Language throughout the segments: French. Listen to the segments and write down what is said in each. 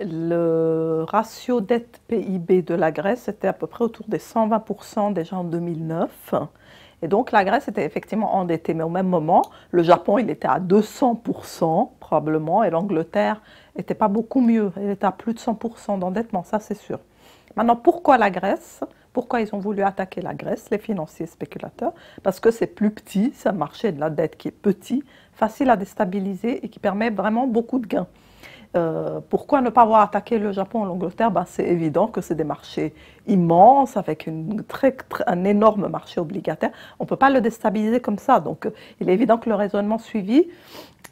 le ratio dette-PIB de la Grèce était à peu près autour des 120% déjà en 2009. Et donc la Grèce était effectivement endettée, mais au même moment, le Japon, il était à 200% probablement, et l'Angleterre n'était pas beaucoup mieux, elle était à plus de 100% d'endettement, ça c'est sûr. Maintenant, pourquoi la Grèce Pourquoi ils ont voulu attaquer la Grèce, les financiers spéculateurs Parce que c'est plus petit, c'est un marché de la dette qui est petit, facile à déstabiliser et qui permet vraiment beaucoup de gains. Euh, pourquoi ne pas avoir attaqué le Japon, l'Angleterre ben, C'est évident que c'est des marchés immenses, avec une très, un énorme marché obligataire. On ne peut pas le déstabiliser comme ça. Donc, euh, il est évident que le raisonnement suivi,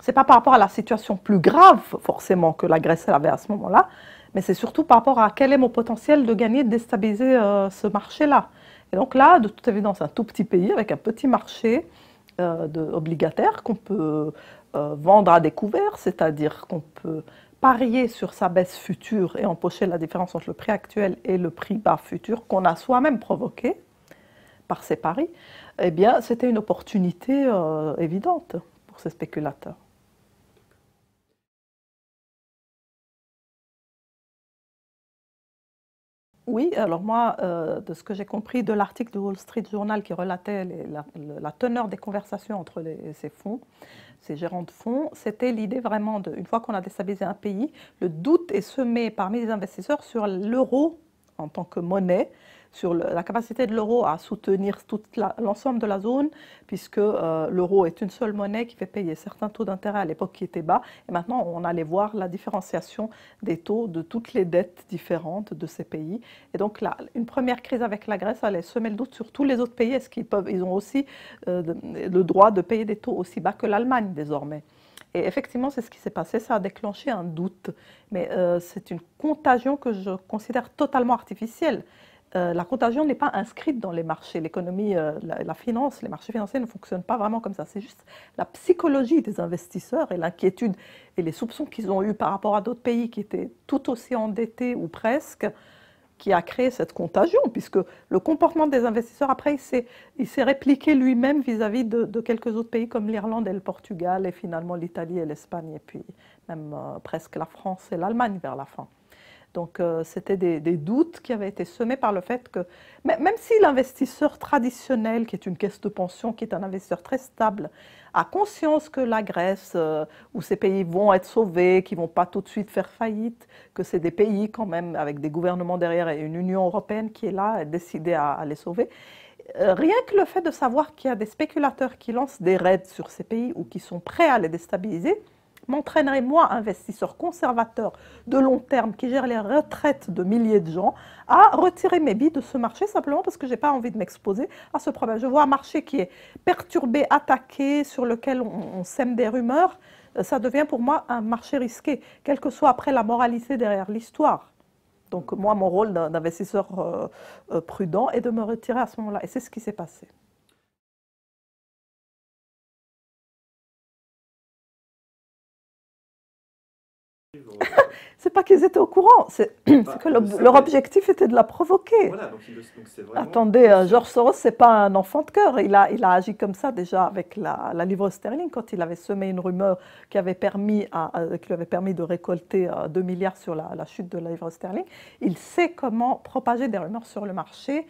ce n'est pas par rapport à la situation plus grave, forcément, que la Grèce avait à ce moment-là, mais c'est surtout par rapport à quel est mon potentiel de gagner, de déstabiliser euh, ce marché-là. Et donc là, de toute évidence, un tout petit pays avec un petit marché de obligataire qu'on peut vendre à découvert, c'est-à-dire qu'on peut parier sur sa baisse future et empocher la différence entre le prix actuel et le prix bas futur qu'on a soi-même provoqué par ces paris, eh bien, c'était une opportunité euh, évidente pour ces spéculateurs. Oui, alors moi, euh, de ce que j'ai compris de l'article du Wall Street Journal qui relatait la, teneur des conversations entre ces fonds, ces gérants de fonds, c'était l'idée vraiment, de, une fois qu'on a déstabilisé un pays, le doute est semé parmi les investisseurs sur l'euro en tant que monnaie sur la capacité de l'euro à soutenir l'ensemble de la zone, puisque euh, l'euro est une seule monnaie qui fait payer certains taux d'intérêt à l'époque qui étaient bas. Et maintenant, on allait voir la différenciation des taux de toutes les dettes différentes de ces pays. Et donc là, une première crise avec la Grèce allait semer le doute sur tous les autres pays. Est-ce qu'ils peuvent, ils ont aussi euh, le droit de payer des taux aussi bas que l'Allemagne désormais et effectivement, c'est ce qui s'est passé. Ça a déclenché un doute. Mais euh, c'est une contagion que je considère totalement artificielle. Euh, la contagion n'est pas inscrite dans les marchés. L'économie, euh, la, finance, les marchés financiers ne fonctionnent pas vraiment comme ça. C'est juste la psychologie des investisseurs et l'inquiétude et les soupçons qu'ils ont eus par rapport à d'autres pays qui étaient tout aussi endettés ou presque, qui a créé cette contagion, puisque le comportement des investisseurs, après, il s'est répliqué lui-même vis-à-vis de, quelques autres pays comme l'Irlande et le Portugal, et finalement l'Italie et l'Espagne, et puis même euh, presque la France et l'Allemagne vers la fin. Donc euh, c'était des, doutes qui avaient été semés par le fait que, même si l'investisseur traditionnel, qui est une caisse de pension, qui est un investisseur très stable, a conscience que la Grèce euh, ou ces pays vont être sauvés, qui ne vont pas tout de suite faire faillite, que c'est des pays quand même avec des gouvernements derrière et une Union européenne qui est là, décidée à les sauver, euh, rien que le fait de savoir qu'il y a des spéculateurs qui lancent des raids sur ces pays ou qui sont prêts à les déstabiliser, m'entraînerai moi, investisseur conservateur de long terme qui gère les retraites de milliers de gens, à retirer mes billes de ce marché simplement parce que je n'ai pas envie de m'exposer à ce problème. Je vois un marché qui est perturbé, attaqué, sur lequel on sème des rumeurs. Euh, ça devient pour moi un marché risqué, quelle que soit après la moralité derrière l'histoire. Donc moi, mon rôle d'investisseur euh, euh, prudent est de me retirer à ce moment-là. Et c'est ce qui s'est passé. c'est pas qu'ils étaient au courant, c'est que leur objectif était de la provoquer. Attendez, euh, George Soros, c'est pas un enfant de cœur. Il a, il a agi comme ça déjà avec la, la livre sterling quand il avait semé une rumeur qui, avait permis à, qui lui avait permis de récolter 2 euh, milliards sur la, la chute de la livre sterling. Il sait comment propager des rumeurs sur le marché.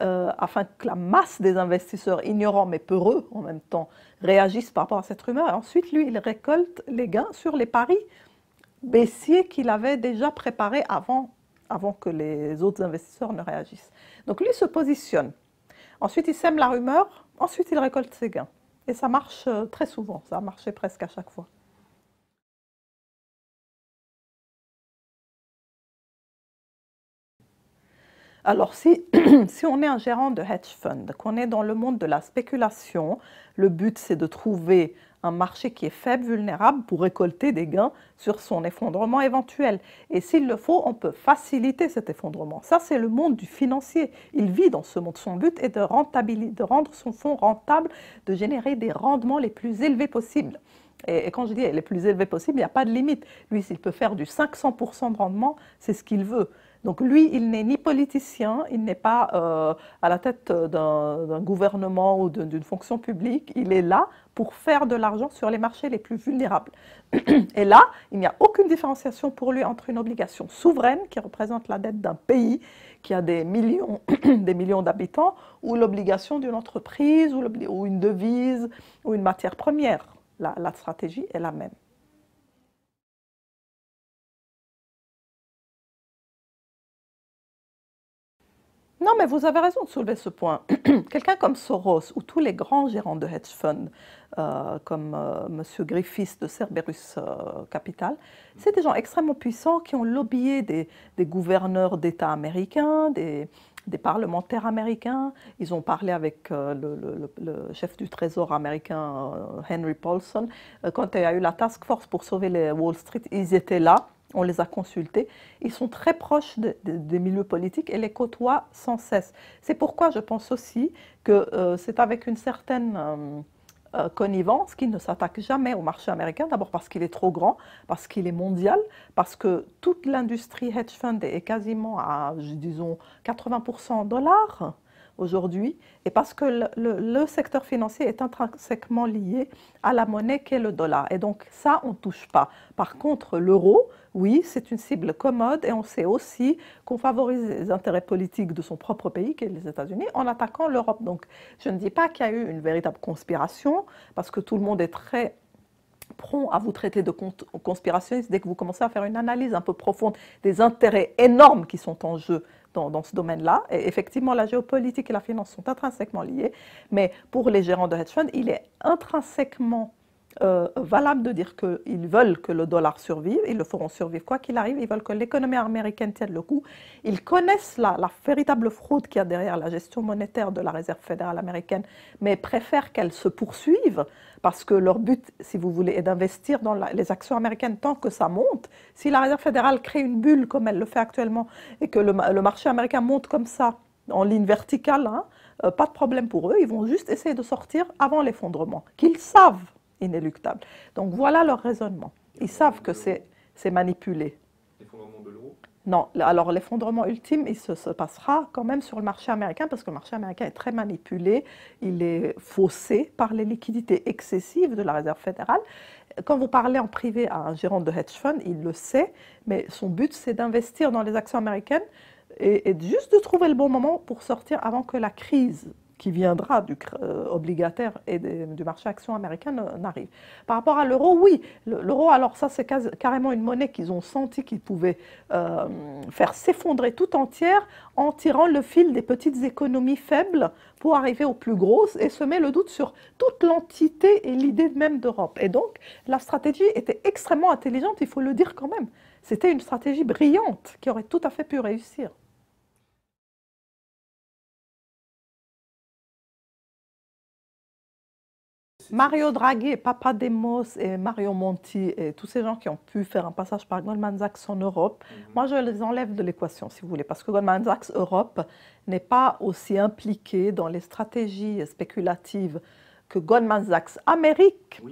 Euh, afin que la masse des investisseurs ignorants mais peureux en même temps réagissent par rapport à cette rumeur. ensuite, lui, il récolte les gains sur les paris baissier qu'il avait déjà préparé avant, avant que les autres investisseurs ne réagissent. Donc lui se positionne. Ensuite, il sème la rumeur. Ensuite, il récolte ses gains. Et ça marche euh, très souvent. Ça a marché presque à chaque fois. Alors, si, si, on est un gérant de hedge fund, qu'on est dans le monde de la spéculation, le but c'est de trouver un marché qui est faible, vulnérable, pour récolter des gains sur son effondrement éventuel. Et s'il le faut, on peut faciliter cet effondrement. Ça, c'est le monde du financier. Il vit dans ce monde. Son but est de, rendre son fonds rentable, de générer des rendements les plus élevés possibles. Et, quand je dis les plus élevés possibles, il n'y a pas de limite. Lui, s'il peut faire du 500% de rendement, c'est ce qu'il veut. Donc lui, il n'est ni politicien, il n'est pas euh, à la tête euh, d'un gouvernement ou d'une fonction publique, il est là pour faire de l'argent sur les marchés les plus vulnérables. Et là, il n'y a aucune différenciation pour lui entre une obligation souveraine, qui représente la dette d'un pays qui a des millions, des millions d'habitants, ou l'obligation d'une entreprise, ou, une devise, ou une matière première. la stratégie est la même. Non, mais vous avez raison de soulever ce point. Quelqu'un comme Soros ou tous les grands gérants de hedge funds, euh, comme euh, M. Griffiths de Cerberus euh, Capital, c'est des gens extrêmement puissants qui ont lobbyé des, gouverneurs d'État américains, des, parlementaires américains. Ils ont parlé avec le, le, chef du Trésor américain, Henry Paulson. quand il y a eu la task force pour sauver les Wall Street, ils étaient là on les a consultés, ils sont très proches des milieux politiques et les côtoient sans cesse. C'est pourquoi je pense aussi que euh, c'est avec une certaine euh, euh, connivence qu'ils ne s'attaquent jamais au marché américain, d'abord parce qu'il est trop grand, parce qu'il est mondial, parce que toute l'industrie hedge fund est quasiment à, disons, 80% dollars aujourd'hui et parce que le, secteur financier est intrinsèquement lié à la monnaie qu'est le dollar. Et donc ça, on ne touche pas. Par contre, l'euro, oui, c'est une cible commode et on sait aussi qu'on favorise les intérêts politiques de son propre pays, qui est les États-Unis, en attaquant l'Europe. Donc je ne dis pas qu'il y a eu une véritable conspiration, parce que tout le monde est très prompt à vous traiter de conspirationniste dès que vous commencez à faire une analyse un peu profonde des intérêts énormes qui sont en jeu dans, ce domaine-là. et Effectivement, la géopolitique et la finance sont intrinsèquement liées, mais pour les gérants de hedge funds, il est intrinsèquement euh, valable de dire qu'ils veulent que le dollar survive, ils le feront survivre quoi qu'il arrive, ils veulent que l'économie américaine tienne le coup. Ils connaissent la, la véritable fraude qu'il y a derrière la gestion monétaire de la Réserve fédérale américaine, mais préfèrent qu'elle se poursuive parce que leur but, si vous voulez, est d'investir dans les actions américaines tant que ça monte. Si la Réserve fédérale crée une bulle comme elle le fait actuellement et que le, marché américain monte comme ça, en ligne verticale, hein, euh, pas de problème pour eux, ils vont juste essayer de sortir avant l'effondrement, qu'ils savent inéluctable. Donc voilà leur raisonnement. Ils savent que c'est manipulé. Non, alors l'effondrement ultime, il se, passera quand même sur le marché américain parce que le marché américain est très manipulé, il est faussé par les liquidités excessives de la Réserve fédérale. Quand vous parlez en privé à un gérant de hedge fund, il le sait, mais son but c'est d'investir dans les actions américaines et juste de trouver le bon moment pour sortir avant que la crise qui viendra du euh, obligataire et du marché action américain n'arrive. Par rapport à l'euro, oui, l'euro, alors ça c'est carrément une monnaie qu'ils ont senti qu'ils pouvaient euh, faire s'effondrer tout entière en tirant le fil des petites économies faibles pour arriver aux plus grosses et semer le doute sur toute l'entité et l'idée même d'Europe. Et donc la stratégie était extrêmement intelligente, il faut le dire quand même. C'était une stratégie brillante qui aurait tout à fait pu réussir. Mario Draghi, Papa Demos et Mario Monti, et tous ces gens qui ont pu faire un passage par Goldman Sachs en Europe, mhm. moi je les enlève de l'équation, si vous voulez, parce que Goldman Sachs Europe n'est pas aussi impliqué dans les stratégies spéculatives que Goldman Sachs Amérique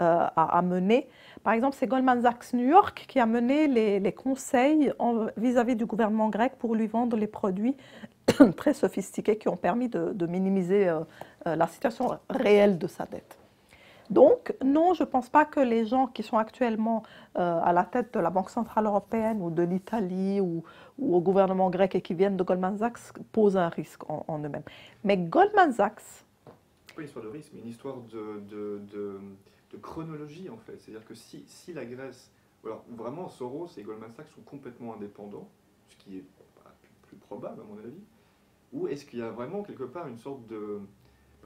euh, a, menées. Par exemple, c'est Goldman Sachs New York qui a mené les, conseils vis-à-vis du gouvernement grec pour lui vendre les produits très sophistiqués qui ont permis de, minimiser euh, euh, la situation réelle de sa dette. Donc, non, je ne pense pas que les gens qui sont actuellement euh, à la tête de la Banque Centrale Européenne ou de l'Italie ou, au gouvernement grec et qui viennent de Goldman Sachs posent un risque en, eux-mêmes. Mais Goldman Sachs... Pas une histoire de risque, mais une histoire de, chronologie, en fait. C'est-à-dire que si, la Grèce... ou vraiment, Soros et Goldman Sachs sont complètement indépendants, ce qui est plus, probable, à mon avis. Ou est-ce qu'il y a vraiment, quelque part, une sorte de...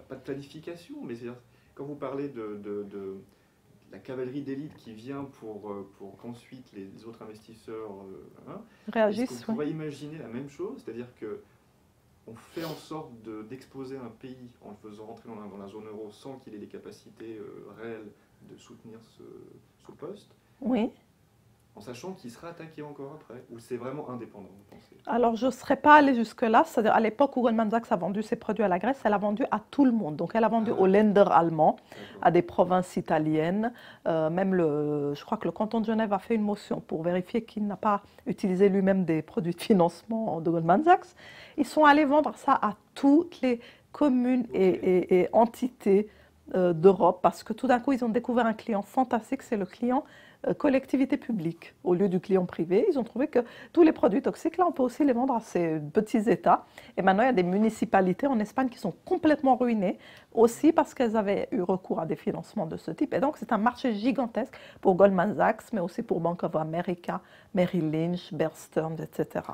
pas de planification, mais c'est-à-dire quand vous parlez de, la cavalerie d'élite qui vient pour, euh, pour qu'ensuite les, autres investisseurs euh, hein, réagissent, on va imaginer la même chose, c'est-à-dire que on fait en sorte d'exposer un pays en le faisant rentrer dans la, zone euro sans qu'il ait les capacités euh, réelles de soutenir ce, ce poste. Oui en sachant qu'il sera attaqué encore après Ou c'est vraiment indépendant, vous pensez Alors, je ne serais pas allée jusque-là. C'est-à-dire, à l'époque où Goldman Sachs a vendu ses produits à la Grèce, elle a vendu à tout le monde. Donc, elle a vendu ah aux lenders allemands, à des provinces italiennes. Euh, même, le, je crois que le canton de Genève a fait une motion pour vérifier qu'il n'a pas utilisé lui-même des produits de financement de Goldman Sachs. Ils sont allés vendre ça à toutes les communes et, entités euh, d'Europe parce que tout d'un coup, ils ont découvert un client fantastique, c'est le client euh, collectivités publiques, au lieu du client privé. Ils ont trouvé que tous les produits toxiques, là, on peut aussi les vendre à ces petits États. Et maintenant, il y a des municipalités en Espagne qui sont complètement ruinées aussi parce qu'elles avaient eu recours à des financements de ce type. Et donc, c'est un marché gigantesque pour Goldman Sachs, mais aussi pour Bank of America, Merrill Lynch, Bear Stearns, etc.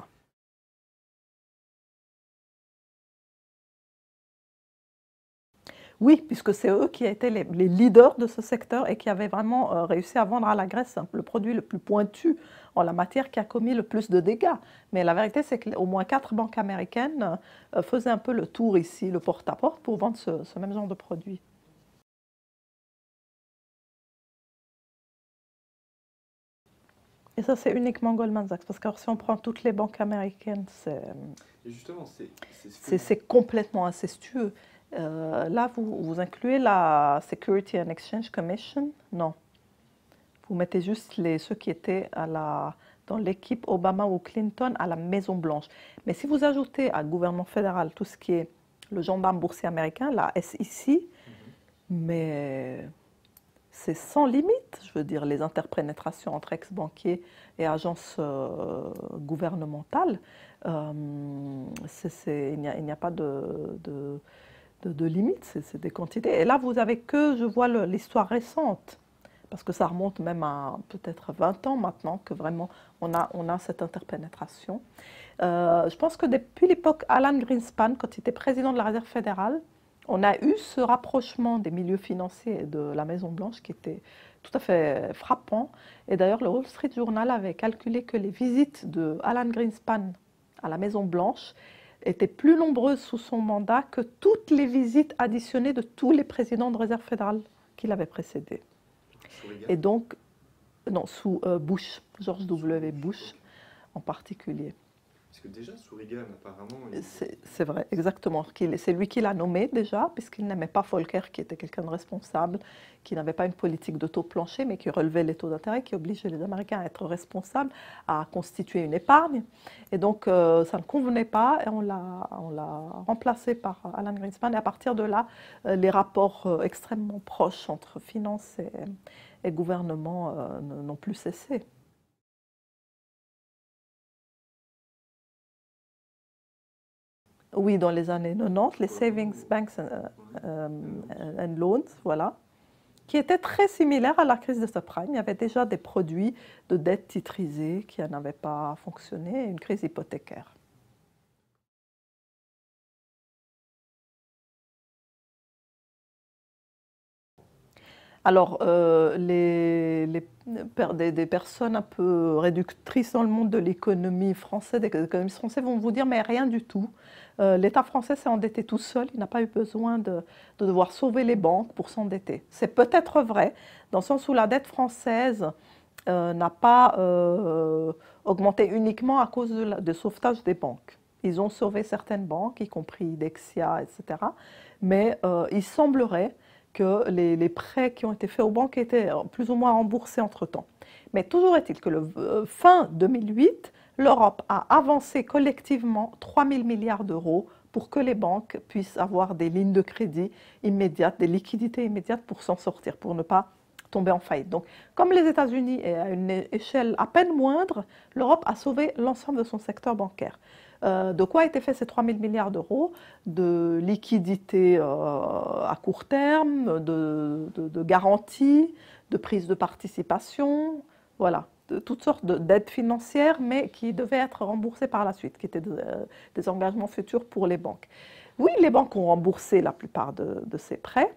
Oui, puisque c'est eux qui étaient les, les, leaders de ce secteur et qui avaient vraiment euh, réussi à vendre à la Grèce hein, le produit le plus pointu en la matière qui a commis le plus de dégâts. Mais la vérité, c'est qu'au moins quatre banques américaines euh, faisaient un peu le tour ici, le porte-à-porte, pour vendre ce, même genre de produit. Et ça, c'est uniquement Goldman Sachs, parce que si on prend toutes les banques américaines, c'est complètement incestueux. Euh, là, vous, incluez la Security and Exchange Commission Non. Vous mettez juste les, ceux qui étaient à la, dans l'équipe Obama ou Clinton à la Maison-Blanche. Mais si vous ajoutez à gouvernement fédéral tout ce qui est le gendarme boursier américain, la SEC, mhm. mais c'est sans limite, je veux dire, les interpénétrations entre ex-banquiers et agences euh, gouvernementales. Euh, il n'y a, a, pas de, de de, limites, c'est des quantités. Et là, vous avez que, je vois l'histoire récente, parce que ça remonte même à peut-être 20 ans maintenant que vraiment on a, cette interpénétration. Euh, je pense que depuis l'époque Alan Greenspan, quand il était président de la Réserve fédérale, on a eu ce rapprochement des milieux financiers et de la Maison-Blanche qui était tout à fait frappant. Et d'ailleurs, le Wall Street Journal avait calculé que les visites de Alan Greenspan à la Maison-Blanche était plus nombreuses sous son mandat que toutes les visites additionnées de tous les présidents de réserve fédérale qui l'avaient précédé. Et donc, sous euh, Bush, George W. Bush en particulier. Parce que déjà, Sourigan, apparemment. C'est vrai, exactement. C'est lui qui l'a nommé déjà, puisqu'il n'aimait pas Volcker, qui était quelqu'un de responsable, qui n'avait pas une politique de taux plancher, mais qui relevait les taux d'intérêt, qui obligeait les Américains à être responsables, à constituer une épargne. Et donc, euh, ça ne convenait pas, et on l'a remplacé par Alan Greenspan. Et à partir de là, euh, les rapports euh, extrêmement proches entre finances et, gouvernement n'ont plus cessé. Oui, dans les années 90, les savings banks euh, euh, and loans, voilà, qui étaient très similaires à la crise de subprime. Il y avait déjà des produits de dette titrisée qui n'avaient pas fonctionné, une crise hypothécaire. Alors, euh, les, des, personnes un peu réductrices dans le monde de l'économie française, des économistes français vont vous dire mais rien du tout. Euh, L'État français s'est endetté tout seul, il n'a pas eu besoin de, devoir sauver les banques pour s'endetter. C'est peut-être vrai, dans le sens où la dette française euh, n'a pas augmenté uniquement à cause de, sauvetage des banques. Ils ont sauvé certaines banques, y compris Dexia, etc. Mais il semblerait que les, prêts qui ont été faits aux banques étaient euh, plus ou moins remboursés entre-temps. Mais toujours est-il que le euh, fin 2008, l'Europe a avancé collectivement 3 000 milliards d'euros pour que les banques puissent avoir des lignes de crédit immédiates, des liquidités immédiates pour s'en sortir, pour ne pas tomber en faillite. Donc, comme les États-Unis est à une échelle à peine moindre, l'Europe a sauvé l'ensemble de son secteur bancaire. Euh, de quoi étaient faits ces 3 000 milliards d'euros De liquidités euh, à court terme, de, garanties, de prises de participation, voilà, de toutes sortes d'aides financières, mais qui devaient être remboursées par la suite, qui étaient euh, des engagements futurs pour les banques. Oui, les banques ont remboursé la plupart de ces prêts,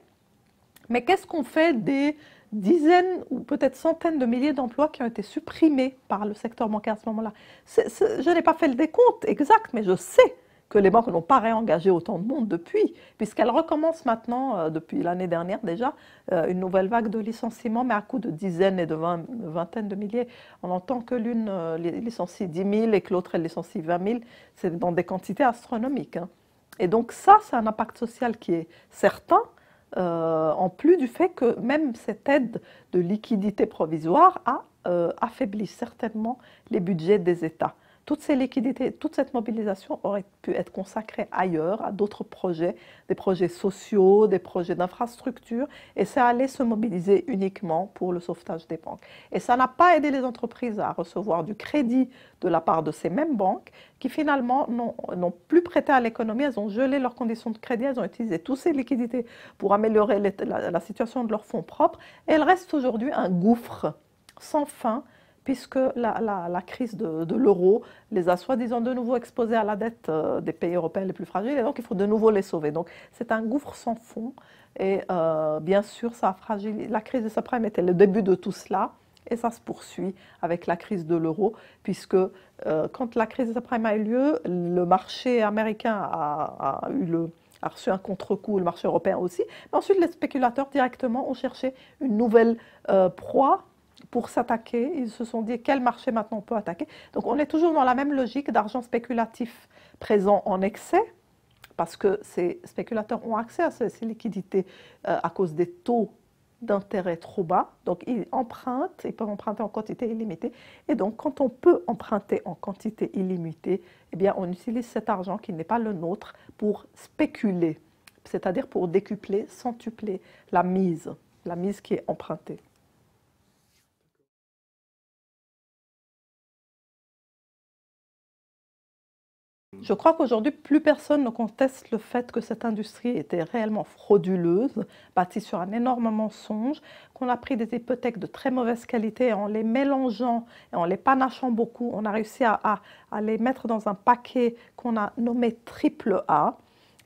mais qu'est-ce qu'on fait des dizaines ou peut-être centaines de milliers d'emplois qui ont été supprimés par le secteur bancaire à ce moment-là. je n'ai pas fait le décompte exact, mais je sais que les banques n'ont pas réengagé autant de monde depuis, puisqu'elles recommencent maintenant, euh, depuis l'année dernière déjà, euh, une nouvelle vague de licenciements, mais à coup de dizaines et de, vingtaines de milliers. On entend que l'une euh, licencie 10 000 et que l'autre elle licencie 20 000. C'est dans des quantités astronomiques. Hein. Et donc ça, c'est un impact social qui est certain, euh, en plus du fait que même cette aide de liquidité provisoire a euh, affaibli certainement les budgets des États toutes ces liquidités, toute cette mobilisation aurait pu être consacrée ailleurs, à d'autres projets, des projets sociaux, des projets d'infrastructure, et ça allait se mobiliser uniquement pour le sauvetage des banques. Et ça n'a pas aidé les entreprises à recevoir du crédit de la part de ces mêmes banques qui finalement n'ont plus prêté à l'économie, elles ont gelé leurs conditions de crédit, elles ont utilisé toutes ces liquidités pour améliorer la, la situation de leurs fonds propres, et elles restent aujourd'hui un gouffre sans fin puisque la, crise de, l'euro les a soi-disant de nouveau exposés à la dette euh, des pays européens les plus fragiles, et donc il faut de nouveau les sauver. Donc c'est un gouffre sans fond, et euh, bien sûr, ça la crise de subprime était le début de tout cela. Et ça se poursuit avec la crise de l'euro, puisque euh, quand la crise de subprime a eu lieu, le marché américain a, eu le, a reçu un contre-coup, le marché européen aussi. Mais ensuite, les spéculateurs directement ont cherché une nouvelle proie pour s'attaquer. Ils se sont dit quel marché maintenant on peut attaquer. Donc on est toujours dans la même logique d'argent spéculatif présent en excès, parce que ces spéculateurs ont accès à ces, liquidités euh, à cause des taux d'intérêt trop bas. Donc ils empruntent, ils peuvent emprunter en quantité illimitée. Et donc quand on peut emprunter en quantité illimitée, eh on utilise cet argent qui n'est pas le nôtre pour spéculer, c'est-à-dire pour décupler, centupler la mise, la mise qui est empruntée. Je crois qu'aujourd'hui, plus personne ne conteste le fait que cette industrie était réellement frauduleuse, bâtie sur un énorme mensonge, qu'on a pris des hypothèques de très mauvaise qualité et en les mélangeant et en les panachant beaucoup, on a réussi à, les mettre dans un paquet qu'on a nommé triple A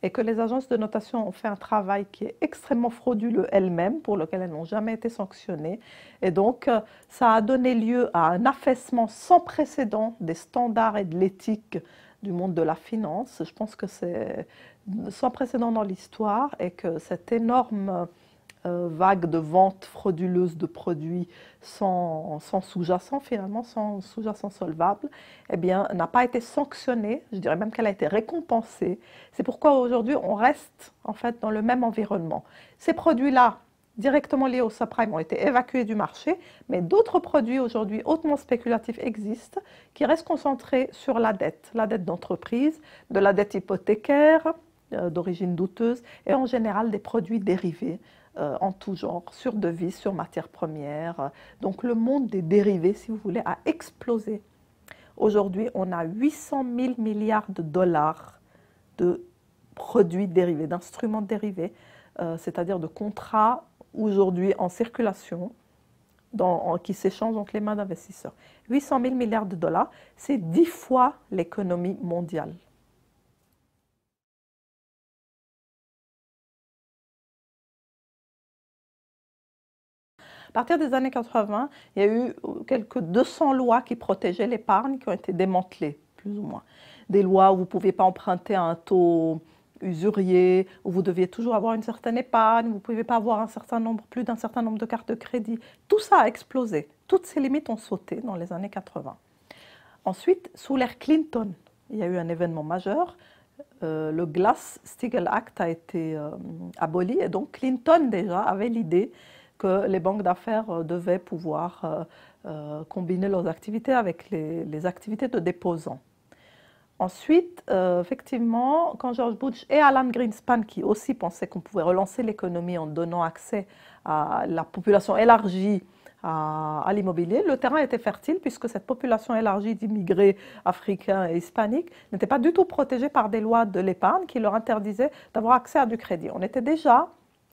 et que les agences de notation ont fait un travail qui est extrêmement frauduleux elles-mêmes, pour lequel elles n'ont jamais été sanctionnées. Et donc, euh, ça a donné lieu à un affaissement sans précédent des standards et de l'éthique du monde de la finance. Je pense que c'est sans précédent dans l'histoire et que cette énorme euh, vague de vente frauduleuse de produits sans, sous-jacent, finalement, sans sous-jacent solvable, eh bien, n'a pas été sanctionnée. Je dirais même qu'elle a été récompensée. C'est pourquoi aujourd'hui, on reste en fait dans le même environnement. Ces produits-là, directement liés au subprime ont été évacués du marché, mais d'autres produits aujourd'hui hautement spéculatifs existent qui restent concentrés sur la dette, la dette d'entreprise, de la dette hypothécaire euh, d'origine douteuse et en général des produits dérivés euh, en tout genre, sur devises, sur matières premières. Donc le monde des dérivés, si vous voulez, a explosé. Aujourd'hui, on a 800 000 milliards de dollars de produits dérivés, d'instruments dérivés, euh, c'est-à-dire de contrats aujourd'hui en circulation, qui s'échangent entre les mains d'investisseurs. 800 000 milliards de dollars, c'est 10 fois l'économie mondiale. À partir des années 80, il y a eu quelques 200 lois qui protégeaient l'épargne qui ont été démantelées, plus ou moins. Des lois où vous ne pouviez pas emprunter à un taux usurier, où vous deviez toujours avoir une certaine épargne, vous ne pouviez pas avoir un certain nombre, plus d'un certain nombre de cartes de crédit. Tout ça a explosé. Toutes ces limites ont sauté dans les années 80. Ensuite, sous l'ère Clinton, il y a eu un événement majeur. Euh, le Glass-Steagall Act a été euh, aboli et donc Clinton déjà avait l'idée que les banques d'affaires euh, devaient pouvoir combiner leurs activités avec les activités de déposants. Ensuite, euh, effectivement, quand George Bush et Alan Greenspan, qui aussi pensaient qu'on pouvait relancer l'économie en donnant accès à la population élargie à l'immobilier, le terrain était fertile puisque cette population élargie d'immigrés africains et hispaniques n'était pas du tout protégée par des lois de l'épargne qui leur interdisaient d'avoir accès à du crédit. On était déjà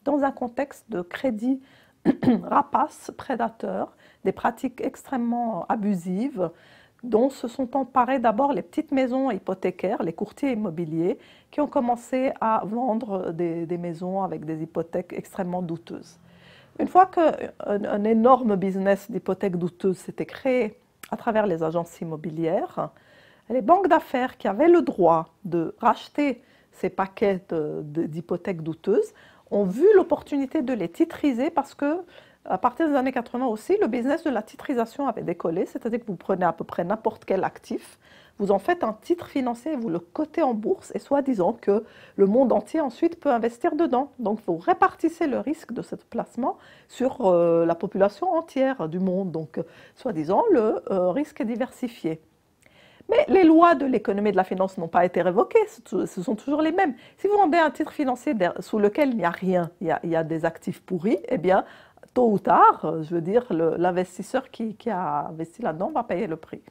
dans un contexte de crédit rapace, prédateur, des pratiques extrêmement abusives dont se sont emparées d'abord les petites maisons hypothécaires, les courtiers immobiliers, qui ont commencé à vendre des, maisons avec des hypothèques extrêmement douteuses. Une fois qu'un euh, énorme business d'hypothèques douteuses s'était créé à travers les agences immobilières, les banques d'affaires qui avaient le droit de racheter ces paquets d'hypothèques douteuses ont vu l'opportunité de les titriser parce que à partir des années 80 aussi, le business de la titrisation avait décollé, c'est-à-dire que vous prenez à peu près n'importe quel actif, vous en faites un titre financier, vous le cotez en bourse et soi-disant que le monde entier ensuite peut investir dedans. Donc vous répartissez le risque de ce placement sur euh, la population entière du monde. Donc soi-disant le euh, risque est diversifié. Mais les lois de l'économie et de la finance n'ont pas été révoquées, ce sont toujours les mêmes. Si vous vendez un titre financier sous lequel il n'y a rien, il il y a, des actifs pourris, eh bien, tôt ou tard, je veux dire, l'investisseur qui, a investi là-dedans va payer le prix.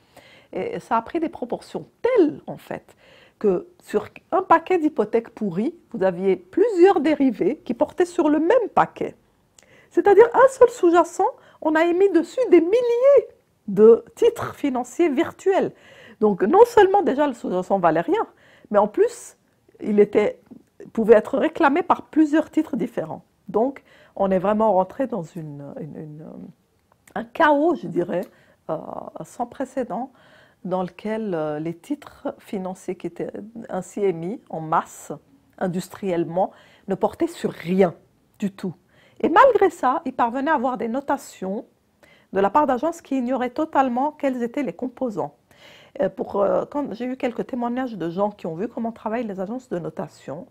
Et ça a pris des proportions telles, en fait, que sur un paquet d'hypothèques pourries, vous aviez plusieurs dérivés qui portaient sur le même paquet. C'est-à-dire un seul sous-jacent, on a émis dessus des milliers de titres financiers virtuels. Donc non seulement déjà le sous-jacent valait rien, mais en plus, il était, pouvait être réclamé par plusieurs titres différents. Donc, on est vraiment rentré dans euh, un chaos, je dirais, euh, sans précédent, dans lequel euh, les titres financiers qui étaient ainsi émis en masse, industriellement, ne portaient sur rien du tout. Et malgré ça, ils parvenaient à avoir des notations de la part d'agences qui ignoraient totalement quels étaient les composants. j'ai eu quelques témoignages de gens qui ont vu comment travaillent les agences de notation,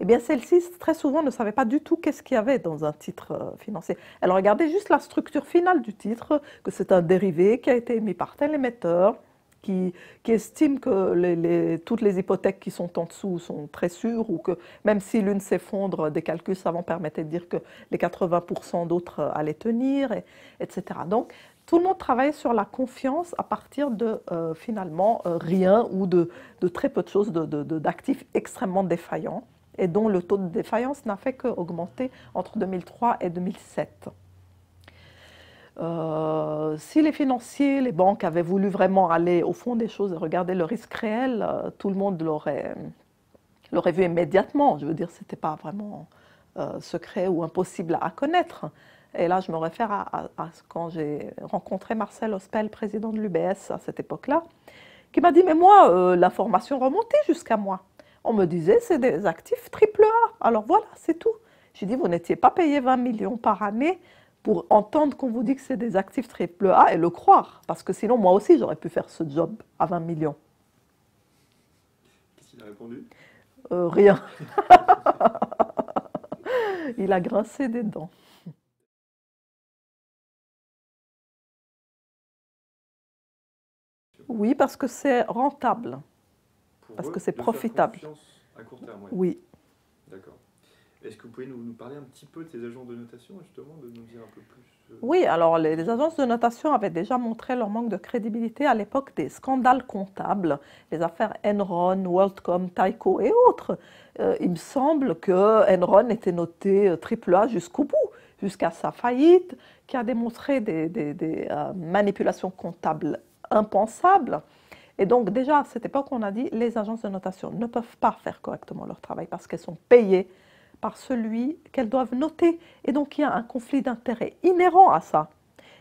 eh bien celle ci très souvent, ne savait pas du tout qu'est-ce qu'il y avait dans un titre euh, financier. Elle regardait juste la structure finale du titre, que c'est un dérivé qui a été émis par tel émetteur, qui, qui estime que toutes les hypothèques qui sont en dessous sont très sûres, ou que même si l'une s'effondre, des calculs savants permettaient de dire que les 80% d'autres euh, allaient tenir, etc. Donc, tout le monde travaillait sur la confiance à partir de euh, finalement rien ou de, de, très peu de choses, d'actifs de, extrêmement défaillants et dont le taux de défaillance n'a fait qu'augmenter entre 2003 et 2007. Euh, si les financiers, les banques avaient voulu vraiment aller au fond des choses et regarder le risque réel, euh, tout le monde l'aurait, l'aurait vu immédiatement. Je veux dire, ce n'était pas vraiment euh, secret ou impossible à, connaître. Et là, je me réfère à, à, quand j'ai rencontré Marcel Ospel, président de l'UBS à cette époque-là, qui m'a dit, mais moi, l'information remontait jusqu'à moi. On me disait, c'est des actifs triple A. Alors voilà, c'est tout. J'ai dit, vous n'étiez pas payé 20 millions par année pour entendre qu'on vous dit que c'est des actifs triple A et le croire. Parce que sinon, moi aussi, j'aurais pu faire ce job à 20 millions. Qu'est-ce qu'il a répondu euh, Rien. Il a grincé des dents. Oui, parce que c'est rentable parce que c'est profitable. Oui. D'accord. Est-ce que vous pouvez nous, parler un petit peu de ces agences de notation, justement, de nous dire un peu plus euh, Oui, alors les, agences de notation avaient déjà montré leur manque de crédibilité à l'époque des scandales comptables, les affaires Enron, WorldCom, Tyco et autres. Euh, il me semble que Enron était noté AAA euh, jusqu'au bout, jusqu'à sa faillite, qui a démontré des, manipulations comptables impensables. Et donc déjà à cette époque, on a dit les agences de notation ne peuvent pas faire correctement leur travail parce qu'elles sont payées par celui qu'elles doivent noter. Et donc il y a un conflit d'intérêts inhérent à ça.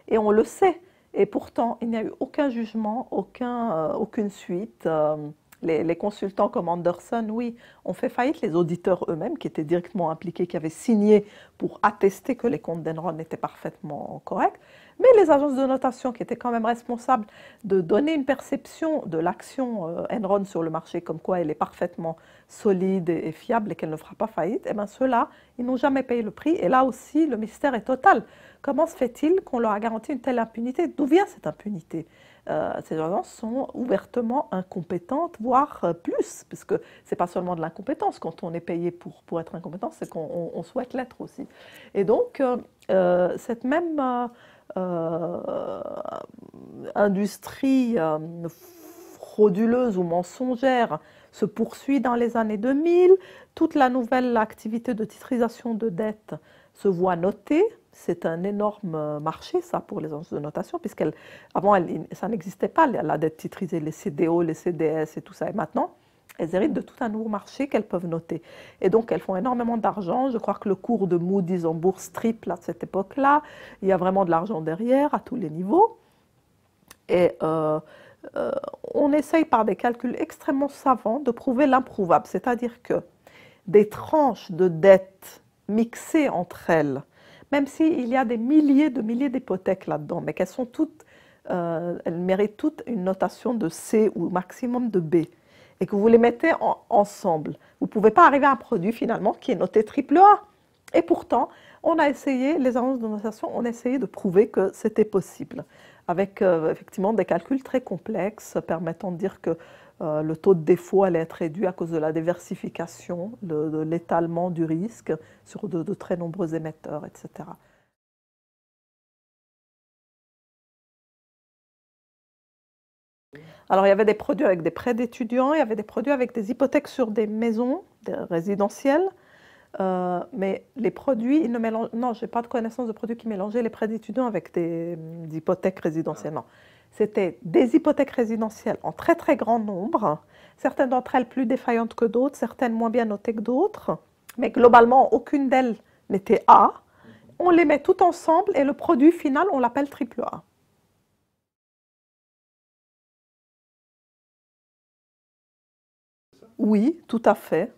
Et on le sait. Et pourtant, il n'y a eu aucun jugement, euh, aucune suite. Euh, les, les, consultants comme Anderson, oui, ont fait faillite. Les auditeurs eux-mêmes, qui étaient directement impliqués, qui avaient signé pour attester que les comptes d'Enron étaient parfaitement corrects. Mais les agences de notation, qui étaient quand même responsables de donner une perception de l'action euh, Enron sur le marché, comme quoi elle est parfaitement solide et fiable et qu'elle ne fera pas faillite, eh bien ceux-là, ils n'ont jamais payé le prix. Et là aussi, le mystère est total. Comment se fait-il qu'on leur a garanti une telle impunité D'où vient cette impunité euh, ces agences sont ouvertement incompétentes, voire euh, plus, puisque ce n'est pas seulement de l'incompétence quand on est payé pour, pour être incompétent, c'est qu'on souhaite l'être aussi. Et donc, cette même euh, industrie euh, frauduleuse ou mensongère se poursuit dans les années 2000. Toute la nouvelle activité de titrisation de dette se voit notée. C'est un énorme marché, ça, pour les agences de notation, puisqu'avant, ça n'existait pas, la dette titrisée, les CDO, les CDS et tout ça. Et maintenant, elles héritent de tout un nouveau marché qu'elles peuvent noter. Et donc, elles font énormément d'argent. Je crois que le cours de Moody's en bourse triple à cette époque-là. Il y a vraiment de l'argent derrière, à tous les niveaux. Et euh, euh, on essaye par des calculs extrêmement savants de prouver l'improuvable. C'est-à-dire que des tranches de dettes mixées entre elles, même s'il y a des milliers de milliers d'hypothèques là-dedans, mais qu'elles sont toutes, euh, elles méritent toutes une notation de C ou maximum de B et que vous les mettez ensemble, vous ne pouvez pas arriver à un produit finalement qui est noté triple A. Et pourtant, on a essayé, les agences de notation, on a essayé de prouver que c'était possible, avec euh, effectivement des calculs très complexes permettant de dire que euh, le taux de défaut allait être réduit à cause de la diversification, de l'étalement du risque sur de très nombreux émetteurs, etc. Alors, il y avait des produits avec des prêts d'étudiants, il y avait des produits avec des hypothèques sur des maisons des résidentielles. Euh, mais les produits, ils ne mélangent. Non, j'ai pas de connaissance de produits qui mélangeaient les prêts d'étudiants avec des, hum, hypothèques résidentielles. Non. C'était des hypothèques résidentielles en très très grand nombre. Certaines d'entre elles plus défaillantes que d'autres, certaines moins bien notées que d'autres. Mais globalement, aucune d'elles n'était A. On les met tout ensemble et le produit final, on l'appelle triple A. Oui, tout à fait.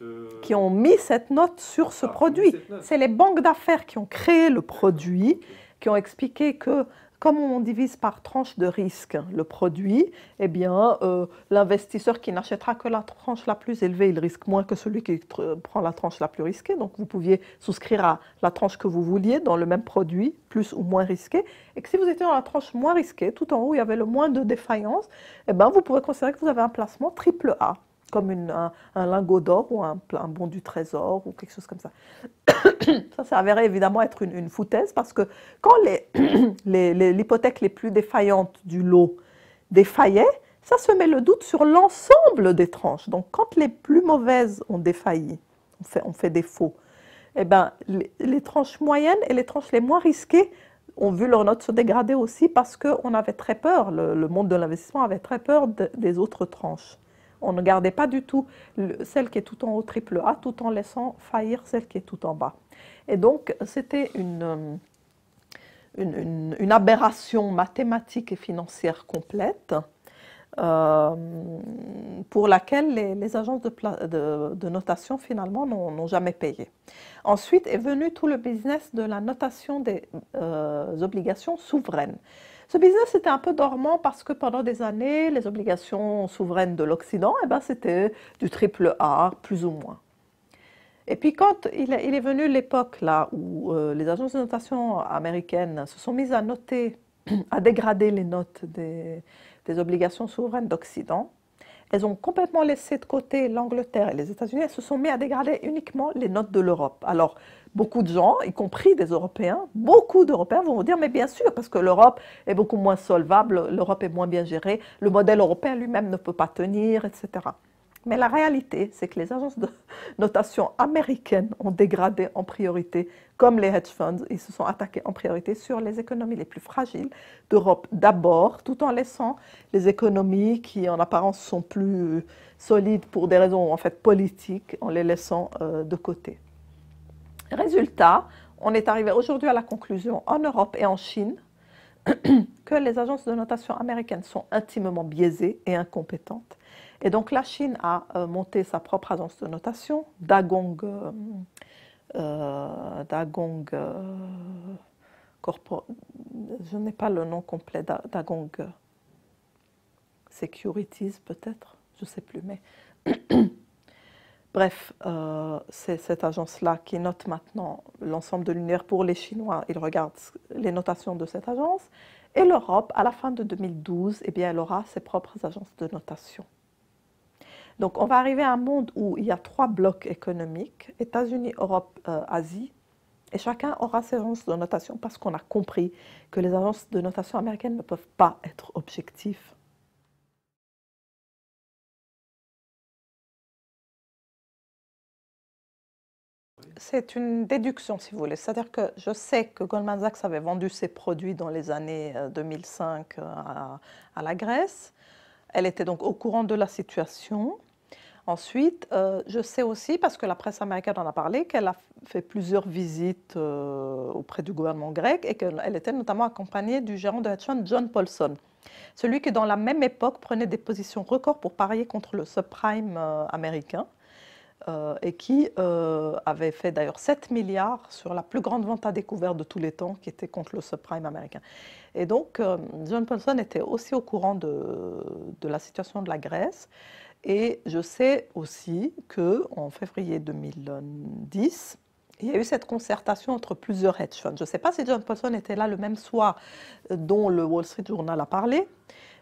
Euh, qui ont, mis cette note sur ce ah, produit. C'est les banques d'affaires qui ont créé le produit, qui ont expliqué que comme on divise par tranche de risque le produit, eh bien, euh, l'investisseur qui n'achètera que la tranche la plus élevée, il risque moins que celui qui prend la tranche la plus risquée. Donc, vous pouviez souscrire à la tranche que vous vouliez dans le même produit, plus ou moins risqué. Et que si vous étiez dans la tranche moins risquée, tout en haut, il y avait le moins de défaillance, eh bien, vous pouvez considérer que vous avez un placement triple A comme un, lingot d'or ou un, bon du trésor ou quelque chose comme ça. ça, ça avéré évidemment être une, foutaise parce que quand l'hypothèque les, les, les, plus défaillantes du lot défaillait, ça se met le doute sur l'ensemble des tranches. Donc quand les plus mauvaises ont défailli, on fait, on fait défaut, eh ben, les, tranches moyennes et les tranches les moins risquées ont vu leurs notes se dégrader aussi parce qu'on avait très peur, le, monde de l'investissement avait très peur des autres tranches. On ne gardait pas du tout celle qui est tout en haut triple A, tout en laissant faillir celle qui est tout en bas. Et donc, c'était une, euh, aberration mathématique et financière complète. Euh, pour laquelle les, agences de, notation finalement n'ont jamais payé. Ensuite est venu tout le business de la notation des euh, obligations souveraines. Ce business était un peu dormant parce que pendant des années, les obligations souveraines de l'Occident, eh ben, c'était du triple A, plus ou moins. Et puis quand il, est venu l'époque là où euh, les agences de notation américaines se sont mises à noter, à dégrader les notes des obligations souveraines d'Occident, elles ont complètement laissé de côté l'Angleterre et les États-Unis. Elles se sont mis à dégrader uniquement les notes de l'Europe. Alors, beaucoup de gens, y compris des Européens, beaucoup d'Européens vont vous dire, mais bien sûr, parce que l'Europe est beaucoup moins solvable, l'Europe est moins bien gérée, le modèle européen lui-même ne peut pas tenir, etc. Mais la réalité, c'est que les agences de notation américaines ont dégradé en priorité, comme les hedge funds, ils se sont attaqués en priorité sur les économies les plus fragiles d'Europe d'abord, tout en laissant les économies qui en apparence sont plus euh, solides pour des raisons en fait politiques, en les laissant euh, de côté. Résultat, on est arrivé aujourd'hui à la conclusion en Europe et en Chine que les agences de notation américaines sont intimement biaisées et incompétentes et donc la Chine a euh, monté sa propre agence de notation, Dagong, euh, euh, Dagong je n'ai pas le nom complet, Dagong Securities peut-être, je ne sais plus, mais Bref, c'est cette agence-là qui note maintenant l'ensemble de l'univers pour les Chinois. Ils regardent les notations de cette agence. Et l'Europe, à la fin de 2012, eh bien, elle aura ses propres agences de notation. Donc on va arriver à un monde où il y a trois blocs économiques, États-Unis, Europe, euh, Asie, et chacun aura ses agences de notation parce qu'on a compris que les agences de notation américaines ne peuvent pas être objectives. C'est une déduction, si vous voulez. C'est-à-dire que je sais que Goldman Sachs avait vendu ses produits dans les années 2005 euh, euh, à la Grèce. Elle était donc au courant de la situation. Ensuite, euh, je sais aussi, parce que la presse américaine en a parlé, qu'elle a fait plusieurs visites euh, auprès du gouvernement grec et qu'elle était notamment accompagnée du gérant de hedge John Paulson, celui qui, dans la même époque, prenait des positions records pour parier contre le subprime euh, américain. et qui avait fait d'ailleurs 7 milliards sur la plus grande vente à découvert de tous les temps, qui était contre le subprime américain. Et donc, John Paulson était aussi au courant de, de, la situation de la Grèce. Et je sais aussi qu'en en février 2010, il y a eu cette concertation entre plusieurs hedge funds. Je ne sais pas si John Paulson était là le même soir euh, dont le Wall Street Journal a parlé,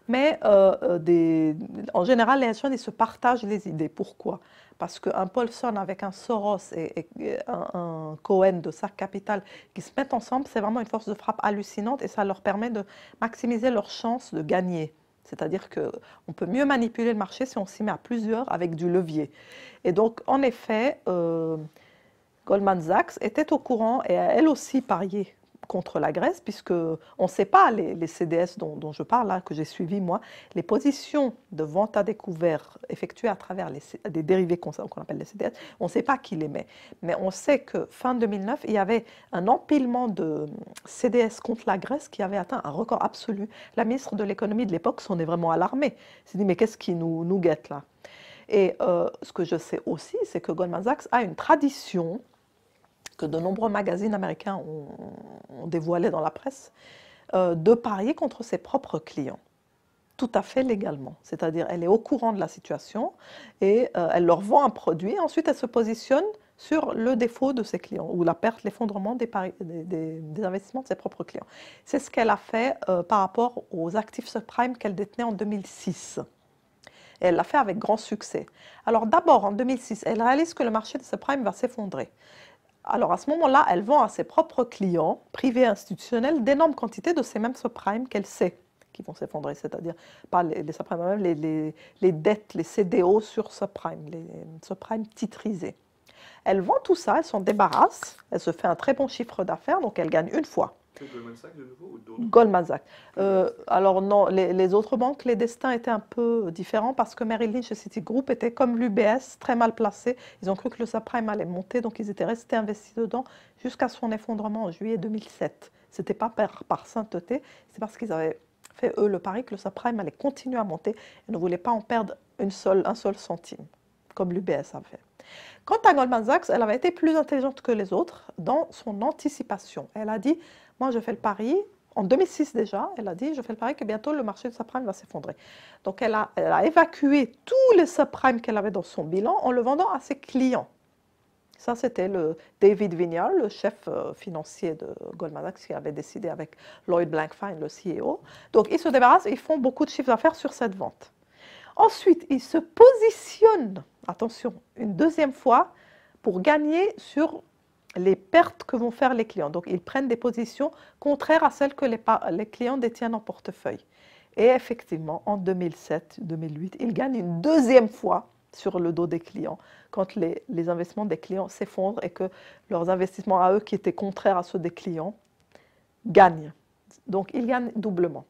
mais euh, euh, en général, les hedge funds ils se partagent les idées. Pourquoi Parce qu'un Paulson avec un Soros et, un, Cohen de sa capitale qui se mettent ensemble, c'est vraiment une force de frappe hallucinante et ça leur permet de maximiser leurs chances de gagner. C'est-à-dire qu'on peut mieux manipuler le marché si on s'y met à plusieurs avec du levier. Et donc, en effet, euh, Goldman Sachs était au courant et a elle aussi parié contre la Grèce, puisque on ne sait pas les, CDS dont, je parle, là, que j'ai suivi moi, les positions de vente à découvert effectuées à travers des dérivés qu'on appelle les CDS, on ne sait pas qui les met. Mais on sait que fin 2009, il y avait un empilement de CDS contre la Grèce qui avait atteint un record absolu. La ministre de l'économie de l'époque s'en est vraiment alarmée. Elle s'est dit, mais qu'est-ce qui nous, nous guette là et euh, ce que je sais aussi, c'est que Goldman Sachs a une tradition que de nombreux magazines américains ont, dévoilé dans la presse, euh, de parier contre ses propres clients, tout à fait légalement. C'est-à-dire, elle est au courant de la situation et euh, elle leur vend un produit, ensuite elle se positionne sur le défaut de ses clients ou la perte, l'effondrement des, investissements de ses propres clients. C'est ce qu'elle a fait euh, par rapport aux actifs subprimes qu'elle détenait en 2006. elle l'a fait avec grand succès. Alors d'abord, en 2006, elle réalise que le marché des subprimes va s'effondrer alors à ce moment-là, elle vend à ses propres clients privés institutionnels d'énormes quantités de ces mêmes subprimes qu'elle sait qui vont s'effondrer, c'est-à-dire pas les, les subprimes même, les, dettes, les CDO sur subprimes, les subprimes titrisés. Elle vend tout ça, elle s'en débarrasse, elle se fait un très bon chiffre d'affaires, donc elle gagne une fois. Goldman Sachs de nouveau ou d'autres Goldman euh, Sachs. alors non, les, autres banques, les destins étaient un peu différents parce que Merrill Lynch et Citigroup étaient comme l'UBS, très mal placés. Ils ont cru que le subprime allait monter, donc ils étaient restés investis dedans jusqu'à son effondrement en juillet 2007. Ce n'était pas par, sainteté, c'est parce qu'ils avaient fait, eux, le pari que le subprime allait continuer à monter et ne voulaient pas en perdre une seule, un seul centime, comme l'UBS avait. fait. Quant à Goldman Sachs, elle avait été plus intelligente que les autres dans son anticipation. Elle a dit moi, je fais le pari, en 2006 déjà, elle a dit, je fais le pari que bientôt le marché du subprime va s'effondrer. Donc, elle a, évacué tous les subprimes qu'elle avait dans son bilan en le vendant à ses clients. Ça, c'était le David Vignal, le chef euh, financier de Goldman Sachs, qui avait décidé avec Lloyd Blankfein, le CEO. Donc, ils se débarrassent, ils font beaucoup de chiffres d'affaires sur cette vente. Ensuite, ils se positionnent, attention, une deuxième fois, pour gagner sur les pertes que vont faire les clients. Donc, ils prennent des positions contraires à celles que les, clients détiennent en portefeuille. Et effectivement, en 2007-2008, ils gagnent une deuxième fois sur le dos des clients, quand les, investissements des clients s'effondrent et que leurs investissements à eux, qui étaient contraires à ceux des clients, gagnent. Donc, ils gagnent doublement.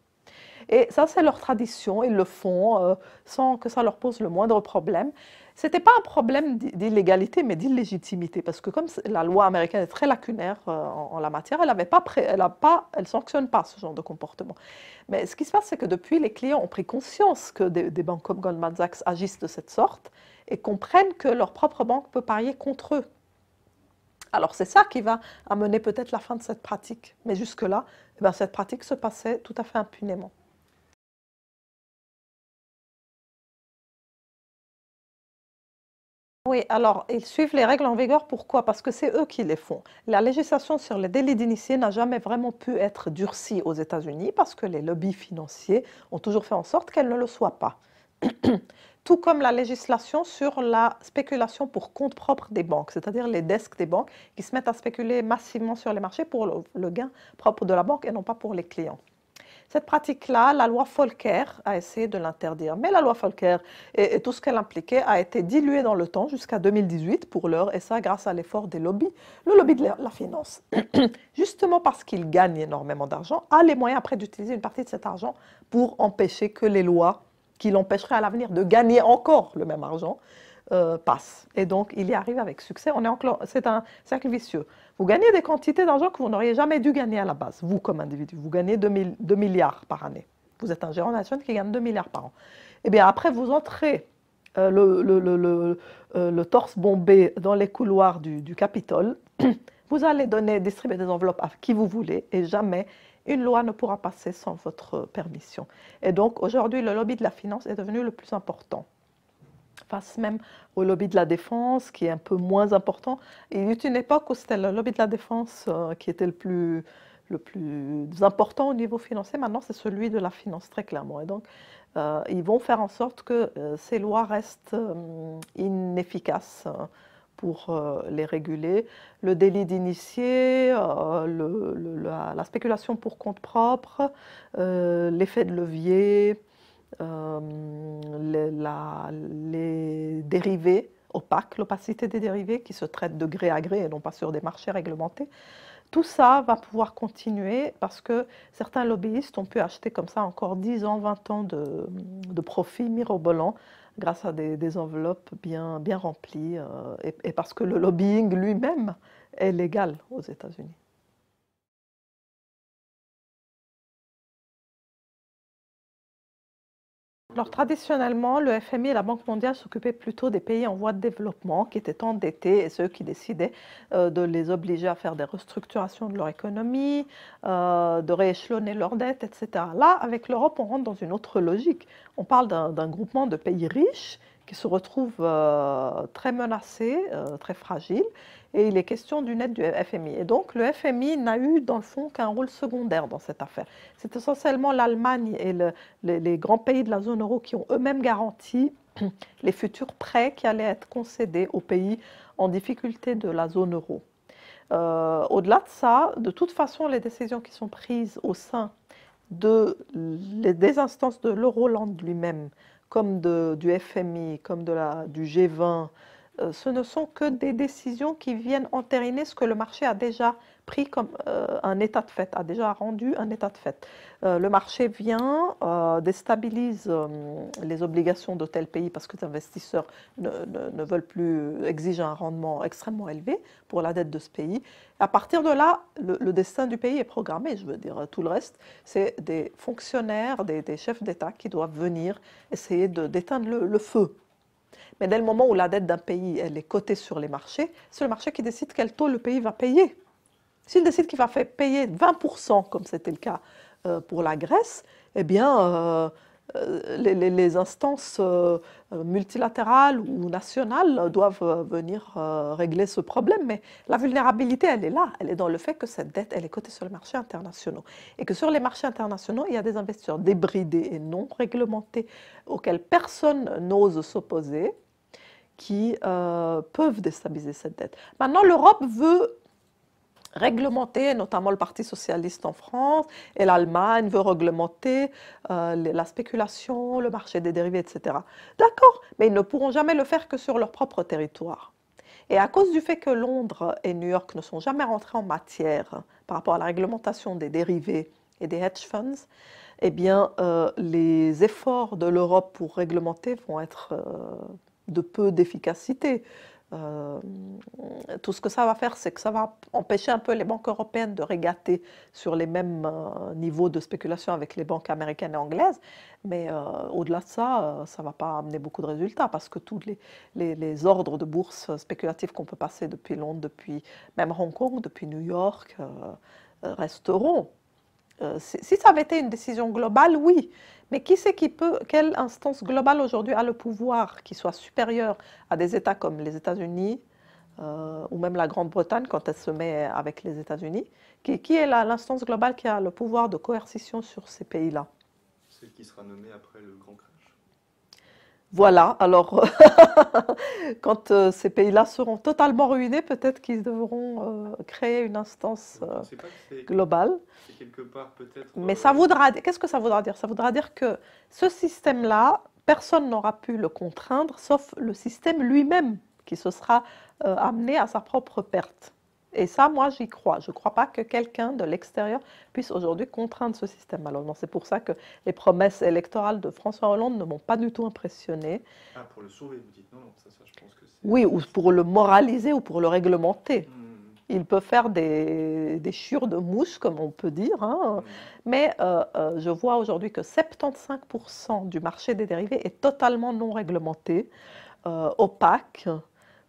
Et ça, c'est leur tradition, ils le font euh, sans que ça leur pose le moindre problème. Ce n'était pas un problème d'illégalité, mais d'illégitimité, parce que comme la loi américaine est très lacunaire euh, en, la matière, elle ne pas, elle pas, elle sanctionne pas ce genre de comportement. Mais ce qui se passe, c'est que depuis, les clients ont pris conscience que des, banques comme Goldman Sachs agissent de cette sorte et comprennent que leur propre banque peut parier contre eux. Alors c'est ça qui va amener peut-être la fin de cette pratique. Mais jusque-là, eh ben, cette pratique se passait tout à fait impunément. Oui, alors ils suivent les règles en vigueur. Pourquoi Parce que c'est eux qui les font. La législation sur les délits d'initié n'a jamais vraiment pu être durcie aux États-Unis parce que les lobbies financiers ont toujours fait en sorte qu'elle ne le soit pas. Tout comme la législation sur la spéculation pour compte propre des banques, c'est-à-dire les desks des banques qui se mettent à spéculer massivement sur les marchés pour le gain propre de la banque et non pas pour les clients. Cette pratique-là, la loi Folker a essayé de l'interdire. Mais la loi Folker et, tout ce qu'elle impliquait a été diluée dans le temps jusqu'à 2018 pour l'heure, et ça grâce à l'effort des lobbies. Le lobby de la finance, justement parce qu'il gagne énormément d'argent, a ah, les moyens après d'utiliser une partie de cet argent pour empêcher que les lois qui l'empêcheraient à l'avenir de gagner encore le même argent euh, passe. Et donc, il y arrive avec succès. On est c'est un cercle vicieux. Vous gagnez des quantités d'argent que vous n'auriez jamais dû gagner à la base, vous comme individu. Vous gagnez 2, milliards par année. Vous êtes un gérant national qui gagne 2 milliards par an. Et eh bien après, vous entrez euh, euh, le, torse bombé dans les couloirs du, du Capitole. Vous allez donner, distribuer des enveloppes à qui vous voulez et jamais une loi ne pourra passer sans votre permission. Et donc aujourd'hui, le lobby de la finance est devenu le plus important face même au lobby de la défense, qui est un peu moins important. il y a eu une époque où c'était le lobby de la défense euh, qui était le plus, le plus important au niveau financier. Maintenant, c'est celui de la finance, très clairement. Et donc, euh, ils vont faire en sorte que euh, ces lois restent inefficaces pour les réguler. Le délit d'initié, la, spéculation pour compte propre, l'effet de levier, euh, les, dérivés opaques, l'opacité des dérivés qui se traitent de gré à gré et non pas sur des marchés réglementés. Tout ça va pouvoir continuer parce que certains lobbyistes ont pu acheter comme ça encore 10 ans, 20 ans de, profits mirobolants grâce à des, enveloppes bien, remplies euh, et parce que le lobbying lui-même est légal aux États-Unis. Alors traditionnellement, le FMI et la Banque mondiale s'occupaient plutôt des pays en voie de développement qui étaient endettés et ceux qui décidaient euh, de les obliger à faire des restructurations de leur économie, euh, de rééchelonner leurs dettes, etc. Là, avec l'Europe, on rentre dans une autre logique. On parle d'un groupement de pays riches qui se retrouvent euh, très menacés, euh, très fragiles, et il est question d'une aide du FMI. Et donc le FMI n'a eu dans le fond qu'un rôle secondaire dans cette affaire. C'est essentiellement l'Allemagne et les, grands pays de la zone euro qui ont eux-mêmes garanti les futurs prêts qui allaient être concédés aux pays en difficulté de la zone euro. Euh, au-delà de ça, de toute façon, les décisions qui sont prises au sein des instances de l'Euroland lui-même comme du FMI, comme du G20, euh, ce ne sont que des décisions qui viennent entériner ce que le marché a déjà pris comme euh, un état de fait, a déjà rendu un état de fait. Euh, le marché vient, euh, déstabilise les obligations de tel pays parce que les investisseurs ne, ne, veulent plus exiger un rendement extrêmement élevé pour la dette de ce pays. À partir de là, le, destin du pays est programmé, je veux dire. Tout le reste, c'est des fonctionnaires, des, chefs d'État qui doivent venir essayer d'éteindre le, le feu mais dès le moment où la dette d'un pays elle est cotée sur les marchés, c'est le marché qui décide quel taux le pays va payer. S'il décide qu'il va faire payer 20%, comme c'était le cas euh, pour la Grèce, eh bien, euh, euh, les, instances multilatérales ou nationales doivent venir régler ce problème. Mais la vulnérabilité, elle est là. Elle est dans le fait que cette dette, elle est cotée sur les marchés internationaux. Et que sur les marchés internationaux, il y a des investisseurs débridés et non réglementés auxquels personne n'ose s'opposer qui peuvent déstabiliser cette dette. Maintenant, l'Europe veut réglementer, notamment le Parti socialiste en France, et l'Allemagne veut réglementer euh, la spéculation, le marché des dérivés, etc. D'accord, mais ils ne pourront jamais le faire que sur leur propre territoire. Et à cause du fait que Londres et New York ne sont jamais rentrés en matière hein, par rapport à la réglementation des dérivés et des hedge funds, eh bien, euh, les efforts de l'Europe pour réglementer vont être euh, de peu d'efficacité. Euh, tout ce que ça va faire, c'est que ça va empêcher un peu les banques européennes de régater sur les mêmes euh, niveaux de spéculation avec les banques américaines et anglaises. Mais euh, au-delà de ça, ça ne va pas amener beaucoup de résultats parce que tous les, les ordres de bourse spéculatifs qu'on peut passer depuis Londres, depuis même Hong Kong, depuis New York, resteront euh, si, ça avait été une décision globale, oui. Mais qui c'est qui peut, quelle instance globale aujourd'hui a le pouvoir qui soit supérieur à des États comme les États-Unis euh, ou même la Grande-Bretagne quand elle se met avec les États-Unis qui, qui, est l'instance globale qui a le pouvoir de coercition sur ces pays-là Celle qui sera nommée après le grand voilà, alors quand euh, ces pays-là seront totalement ruinés, peut-être qu'ils devront euh, créer une instance euh, globale. Mais ça voudra qu'est-ce que ça voudra dire Ça voudra dire que ce système-là, personne n'aura pu le contraindre, sauf le système lui-même qui se sera amené à sa propre perte. Et ça, moi, j'y crois. Je ne crois pas que quelqu'un de l'extérieur puisse aujourd'hui contraindre ce système, malheureusement. C'est pour ça que les promesses électorales de François Hollande ne m'ont pas du tout impressionnée. Ah, pour le sauver, vous dites non, non, ça, je pense que c'est... Oui, ou pour le moraliser ou pour le réglementer. Mmh. Il peut faire des, des chures de mouches, comme on peut dire. Hein. Mmh. Mais euh, euh, je vois aujourd'hui que 75% du marché des dérivés est totalement non réglementé, euh, opaque.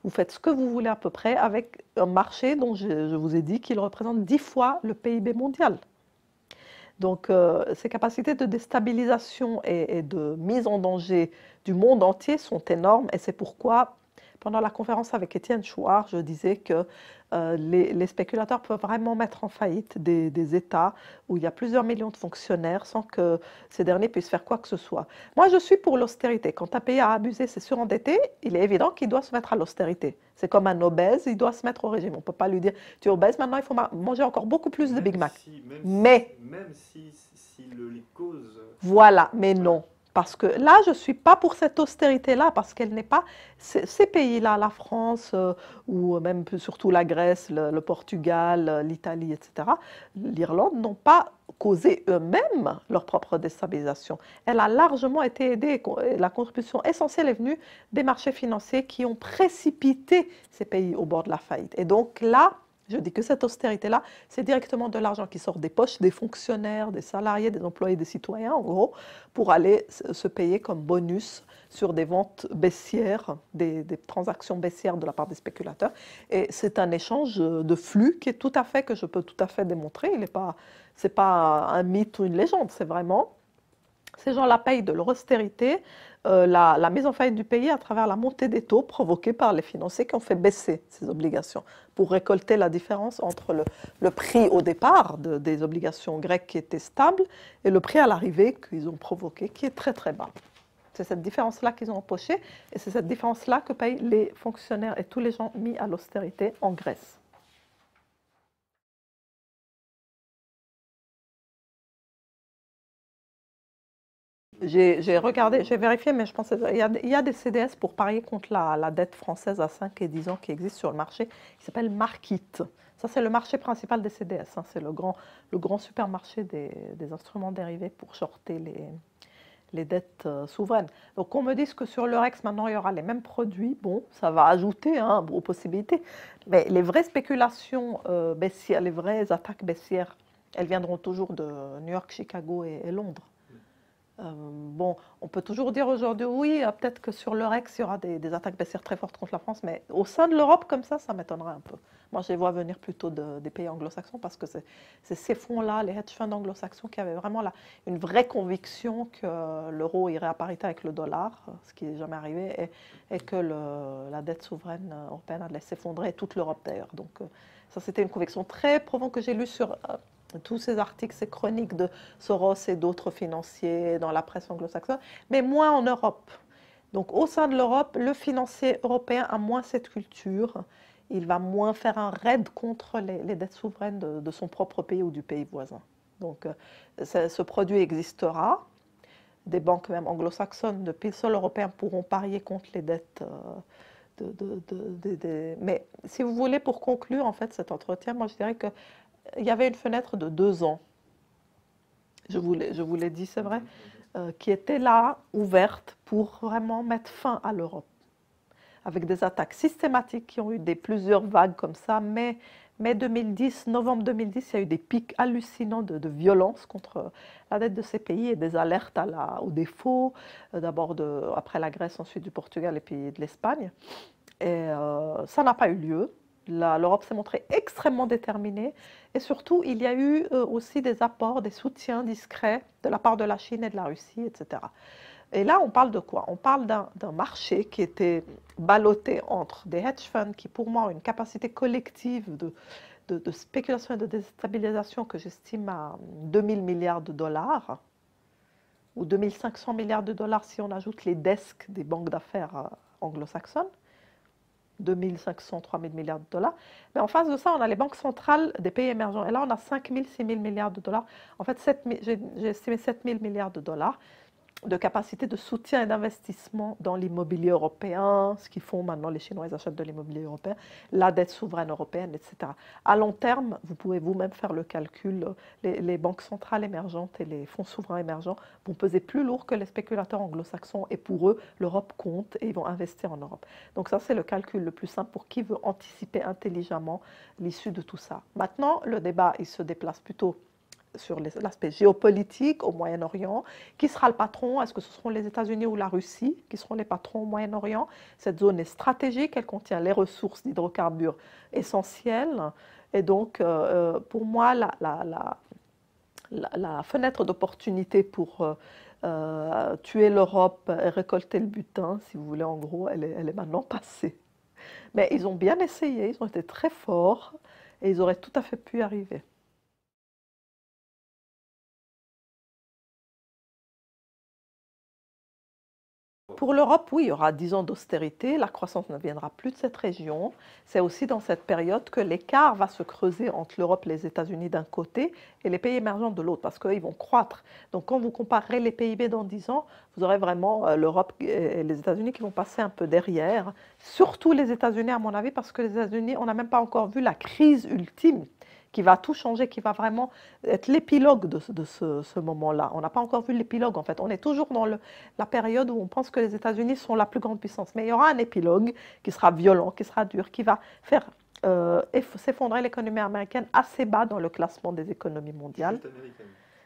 Vous faites ce que vous voulez à peu près avec un marché dont je, vous ai dit qu'il représente dix fois le PIB mondial. Donc euh, ces capacités de déstabilisation et, de mise en danger du monde entier sont énormes et c'est pourquoi pendant la conférence avec Étienne Chouard, je disais que euh, les, spéculateurs peuvent vraiment mettre en faillite des, États où il y a plusieurs millions de fonctionnaires sans que ces derniers puissent faire quoi que ce soit. Moi, je suis pour l'austérité. Quand un pays a abusé, c'est surendetté, il est évident qu'il doit se mettre à l'austérité. C'est comme un obèse, il doit se mettre au régime. On ne peut pas lui dire, tu es obèse, maintenant il faut manger encore beaucoup plus de Big Mac. même mais... Si, même si, le, les causes... Voilà, mais non. Parce que là, je ne suis pas pour cette austérité-là, parce qu'elle n'est pas. Ces pays-là, la France, euh, ou même surtout la Grèce, le, Portugal, euh, l'Italie, etc., l'Irlande n'ont pas causé eux-mêmes leur propre déstabilisation. Elle a largement été aidée. La contribution essentielle est venue des marchés financiers qui ont précipité ces pays au bord de la faillite. Et donc là, je dis que cette austérité-là, c'est directement de l'argent qui sort des poches des fonctionnaires, des salariés, des employés, des citoyens, en gros, pour aller se payer comme bonus sur des ventes baissières, des, transactions baissières de la part des spéculateurs. Et c'est un échange de flux qui est tout à fait, que je peux tout à fait démontrer. Ce n'est pas, pas un mythe ou une légende, c'est vraiment ces gens-là payent de leur austérité euh, la, mise en faillite du pays à travers la montée des taux provoquée par les financiers qui ont fait baisser ces obligations pour récolter la différence entre le, prix au départ des obligations grecques qui étaient stables et le prix à l'arrivée qu'ils ont provoqué qui est très très bas. C'est cette différence-là qu'ils ont empoché et c'est cette différence-là que payent les fonctionnaires et tous les gens mis à l'austérité en Grèce. J'ai regardé, j'ai vérifié, mais je pensais il y, a, des CDS pour parier contre la, dette française à 5 et 10 ans qui existe sur le marché, qui s'appelle Markit. Ça, c'est le marché principal des CDS. Hein. c'est le grand, supermarché des, instruments dérivés pour shorter les, dettes euh, souveraines. Donc on me dise que sur l'Eurex, maintenant, il y aura les mêmes produits, bon, ça va ajouter hein, aux possibilités. Mais les vraies spéculations euh, baissières, les vraies attaques baissières, elles viendront toujours de New York, Chicago et Londres. Euh, bon, on peut toujours dire aujourd'hui, oui, euh, peut-être que sur l'Eurex, il y aura des, attaques baissières très fortes contre la France, mais au sein de l'Europe, comme ça, ça m'étonnerait un peu. Moi, je les vois venir plutôt des pays anglo-saxons parce que c'est ces fonds-là, les hedge funds anglo-saxons, qui avaient vraiment une vraie conviction que l'euro irait à parité avec le dollar, euh, ce qui n'est jamais arrivé, et, que la dette souveraine européenne allait s'effondrer, toute l'Europe d'ailleurs. Donc, ça, c'était une conviction très profonde que j'ai lue sur tous ces articles, ces chroniques de Soros et d'autres financiers dans la presse anglo-saxonne, mais moins en Europe. Donc au sein de l'Europe, le financier européen a moins cette culture. Il va moins faire un raid contre les, dettes souveraines de, son propre pays ou du pays voisin. Donc euh, ce produit existera. Des banques même anglo-saxonnes, de pile sol européen, pourront parier contre les dettes. Euh, de, mais si vous voulez, pour conclure en fait cet entretien, moi je dirais que il y avait une fenêtre de deux ans, je vous l'ai, dit, c'est vrai, euh, qui était là, ouverte, pour vraiment mettre fin à l'Europe, avec des attaques systématiques qui ont eu des plusieurs vagues comme ça, mais mai 2010, novembre 2010, il y a eu des pics hallucinants de, violence contre la dette de ces pays et des alertes à la, au défaut, euh, d'abord après la Grèce, ensuite du Portugal et puis de l'Espagne. Et euh, ça n'a pas eu lieu l'Europe s'est montrée extrêmement déterminée et surtout il y a eu euh, aussi des apports, des soutiens discrets de la part de la Chine et de la Russie, etc. Et là, on parle de quoi On parle d'un marché qui était ballotté entre des hedge funds qui, pour moi, ont une capacité collective de, spéculation et de déstabilisation que j'estime à 2000 milliards de dollars, ou 2500 milliards de dollars si on ajoute les desks des banques d'affaires euh, anglo-saxonnes. 2500, 3000 milliards de dollars. Mais en face de ça, on a les banques centrales des pays émergents. Et là, on a 5000, 6000 milliards de dollars. En fait, j'ai estimé 7000 milliards de dollars de capacité de soutien et d'investissement dans l'immobilier européen, ce qu'ils font maintenant, les Chinois ils achètent de l'immobilier européen, la dette souveraine européenne, etc. À long terme, vous pouvez vous-même faire le calcul, les, les, banques centrales émergentes et les fonds souverains émergents vont peser plus lourd que les spéculateurs anglo-saxons et pour eux, l'Europe compte et ils vont investir en Europe. Donc ça, c'est le calcul le plus simple pour qui veut anticiper intelligemment l'issue de tout ça. Maintenant, le débat, il se déplace plutôt sur l'aspect géopolitique au Moyen-Orient. Qui sera le patron Est-ce que ce seront les États-Unis ou la Russie qui seront les patrons au Moyen-Orient Cette zone est stratégique, elle contient les ressources d'hydrocarbures essentielles. Et donc, euh, euh, pour moi, la, la, la, fenêtre d'opportunité pour euh, tuer l'Europe et récolter le butin, si vous voulez, en gros, elle est, elle est maintenant passée. Mais ils ont bien essayé, ils ont été très forts et ils auraient tout à fait pu arriver. pour l'Europe, oui, il y aura 10 ans d'austérité, la croissance ne viendra plus de cette région. C'est aussi dans cette période que l'écart va se creuser entre l'Europe, les États-Unis d'un côté et les pays émergents de l'autre, parce qu'ils vont croître. Donc quand vous comparerez les PIB dans 10 ans, vous aurez vraiment euh, l'Europe et les États-Unis qui vont passer un peu derrière, surtout les États-Unis à mon avis, parce que les États-Unis, on n'a même pas encore vu la crise ultime qui va tout changer, qui va vraiment être l'épilogue de, ce, moment-là. On n'a pas encore vu l'épilogue, en fait. On est toujours dans la période où on pense que les États-Unis sont la plus grande puissance. Mais il y aura un épilogue qui sera violent, qui sera dur, qui va faire euh, s'effondrer l'économie américaine assez bas dans le classement des économies mondiales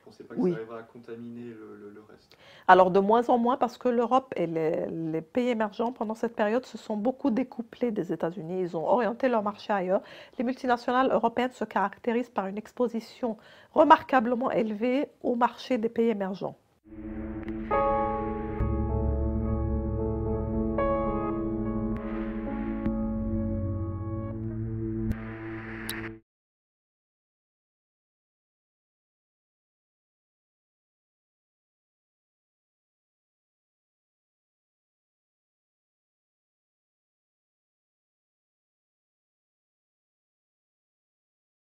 pas que ça arrivera à contaminer le, reste Alors de moins en moins parce que l'Europe et les, pays émergents pendant cette période se sont beaucoup découplés des États-Unis. Ils ont orienté leur marché ailleurs. Les multinationales européennes se caractérisent par une exposition remarquablement élevée au marché des pays émergents.